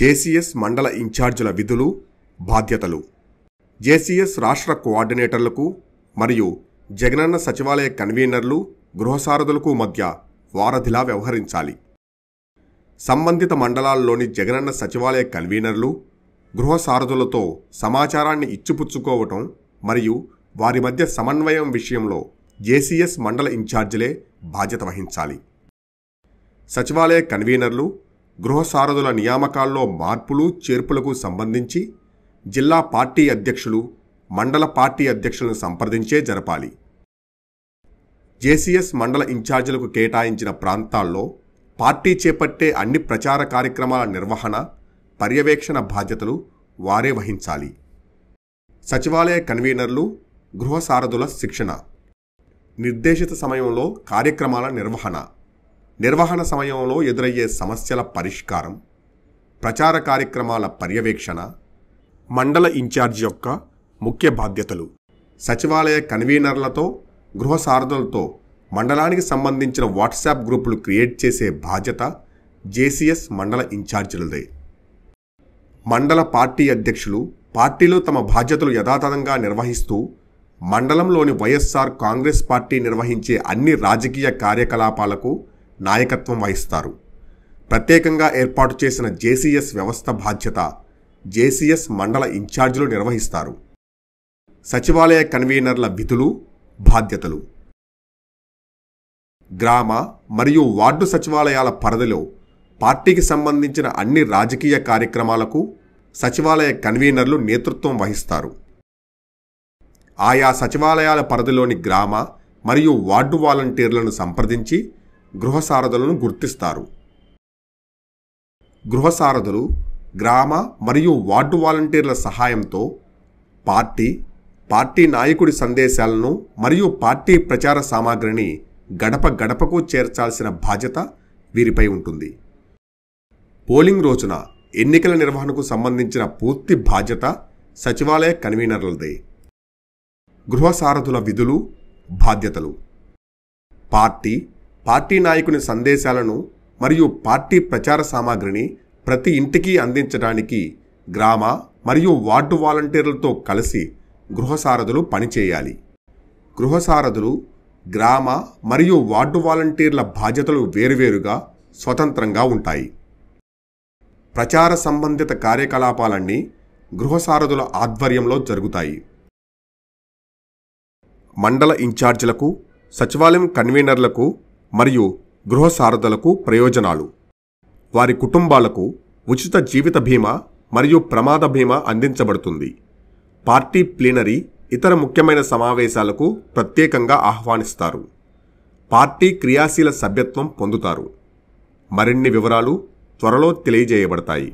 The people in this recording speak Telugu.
జేసీఎస్ మండల ఇన్ఛార్జీల విధులు బాధ్యతలు జేసీఎస్ రాష్ట్ర కోఆర్డినేటర్లకు మరియు జగనన్న సచివాలయ కన్వీనర్లు గృహసారథులకు మధ్య వారధిలా వ్యవహరించాలి సంబంధిత మండలాల్లోని జగనన్న సచివాలయ కన్వీనర్లు గృహసారథులతో సమాచారాన్ని ఇచ్చిపుచ్చుకోవటం మరియు వారి మధ్య సమన్వయం విషయంలో జేసీఎస్ మండల ఇన్ఛార్జీలే బాధ్యత వహించాలి సచివాలయ కన్వీనర్లు గృహసారథుల నియామకాల్లో మార్పులు చేర్పులకు సంబంధించి జిల్లా పార్టీ అధ్యక్షులు మండల పార్టీ అధ్యక్షులను సంప్రదించే జరపాలి జేసీఎస్ మండల ఇన్ఛార్జీలకు కేటాయించిన ప్రాంతాల్లో పార్టీ చేపట్టే అన్ని ప్రచార కార్యక్రమాల నిర్వహణ పర్యవేక్షణ బాధ్యతలు వారే వహించాలి సచివాలయ కన్వీనర్లు గృహసారథుల శిక్షణ నిర్దేశిత సమయంలో కార్యక్రమాల నిర్వహణ నిర్వహణ సమయంలో ఎదురయ్యే సమస్యల పరిష్కారం ప్రచార కార్యక్రమాల పర్యవేక్షణ మండల ఇన్ఛార్జ్ యొక్క ముఖ్య బాధ్యతలు సచివాలయ కన్వీనర్లతో గృహ సారథులతో మండలానికి సంబంధించిన వాట్సాప్ గ్రూపులు క్రియేట్ చేసే బాధ్యత జేసీఎస్ మండల ఇన్ఛార్జీలదే మండల పార్టీ అధ్యక్షులు పార్టీలో తమ బాధ్యతలు యథాతథంగా నిర్వహిస్తూ మండలంలోని వైఎస్ఆర్ కాంగ్రెస్ పార్టీ నిర్వహించే అన్ని రాజకీయ కార్యకలాపాలకు నాయకత్వం వహిస్తారు ప్రత్యేకంగా ఏర్పాటు చేసిన జేసీఎస్ వ్యవస్థ బాధ్యత జేసీఎస్ మండల ఇన్ఛార్జీలు నిర్వహిస్తారు సచివాలయ కన్వీనర్ల విధులు బాధ్యతలు గ్రామ మరియు వార్డు సచివాలయాల పరిధిలో పార్టీకి సంబంధించిన అన్ని రాజకీయ కార్యక్రమాలకు సచివాలయ కన్వీనర్లు నేతృత్వం వహిస్తారు ఆయా సచివాలయాల పరిధిలోని గ్రామ మరియు వార్డు వాలంటీర్లను సంప్రదించి గృహసారథులను గుర్తిస్తారు గృహసారథులు గ్రామ మరియు వార్డు వాలంటీర్ల సహాయంతో పార్టీ పార్టీ నాయకుడి సందేశాలను మరియు పార్టీ ప్రచార సామాగ్రిని గడప గడపకు చేర్చాల్సిన బాధ్యత వీరిపై ఉంటుంది పోలింగ్ రోజున ఎన్నికల నిర్వహణకు సంబంధించిన పూర్తి బాధ్యత సచివాలయ కన్వీనర్లదే గృహసారథుల విధులు బాధ్యతలు పార్టీ పార్టీ నాయకుని సందేశాలను మరియు పార్టీ ప్రచార సామాగ్రిని ప్రతి ఇంటికి అందించడానికి గ్రామ మరియు వార్డు వాలంటీర్లతో కలిసి గృహసారథులు పనిచేయాలి గృహసారథులు గ్రామ మరియు వార్డు వాలంటీర్ల బాధ్యతలు వేరువేరుగా స్వతంత్రంగా ఉంటాయి ప్రచార సంబంధిత కార్యకలాపాలన్నీ గృహసారథుల ఆధ్వర్యంలో జరుగుతాయి మండల ఇన్ఛార్జీలకు సచివాలయం కన్వీనర్లకు మరియు గృహసారథులకు ప్రయోజనాలు వారి కుటుంబాలకు ఉచిత జీవిత బీమా మరియు ప్రమాద బీమా అందించబడుతుంది పార్టీ ప్లీనరీ ఇతర ముఖ్యమైన సమావేశాలకు ప్రత్యేకంగా ఆహ్వానిస్తారు పార్టీ క్రియాశీల సభ్యత్వం పొందుతారు మరిన్ని వివరాలు త్వరలో తెలియజేయబడతాయి